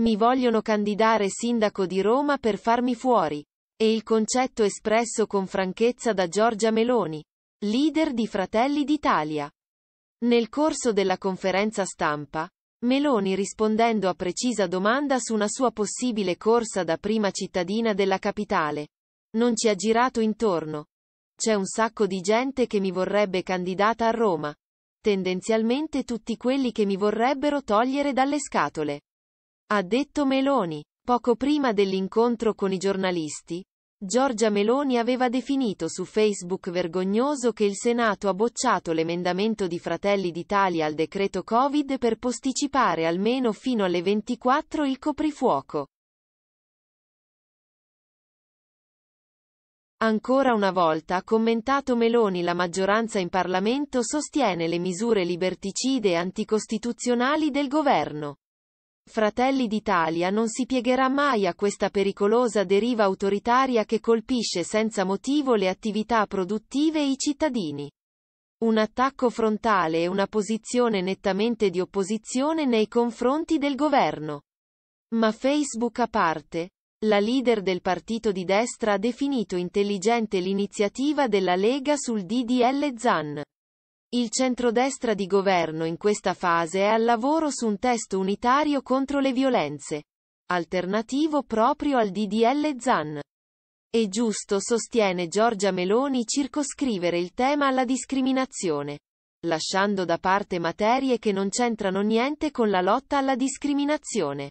Mi vogliono candidare sindaco di Roma per farmi fuori. E il concetto espresso con franchezza da Giorgia Meloni, leader di Fratelli d'Italia. Nel corso della conferenza stampa, Meloni rispondendo a precisa domanda su una sua possibile corsa da prima cittadina della capitale. Non ci ha girato intorno. C'è un sacco di gente che mi vorrebbe candidata a Roma. Tendenzialmente tutti quelli che mi vorrebbero togliere dalle scatole. Ha detto Meloni. Poco prima dell'incontro con i giornalisti, Giorgia Meloni aveva definito su Facebook vergognoso che il Senato ha bocciato l'emendamento di Fratelli d'Italia al decreto Covid per posticipare almeno fino alle 24 il coprifuoco. Ancora una volta ha commentato Meloni la maggioranza in Parlamento sostiene le misure liberticide e anticostituzionali del governo. Fratelli d'Italia non si piegherà mai a questa pericolosa deriva autoritaria che colpisce senza motivo le attività produttive e i cittadini. Un attacco frontale e una posizione nettamente di opposizione nei confronti del governo. Ma Facebook a parte, la leader del partito di destra ha definito intelligente l'iniziativa della Lega sul DDL Zan. Il centrodestra di governo in questa fase è al lavoro su un testo unitario contro le violenze, alternativo proprio al DDL ZAN. È giusto, sostiene Giorgia Meloni, circoscrivere il tema alla discriminazione, lasciando da parte materie che non c'entrano niente con la lotta alla discriminazione.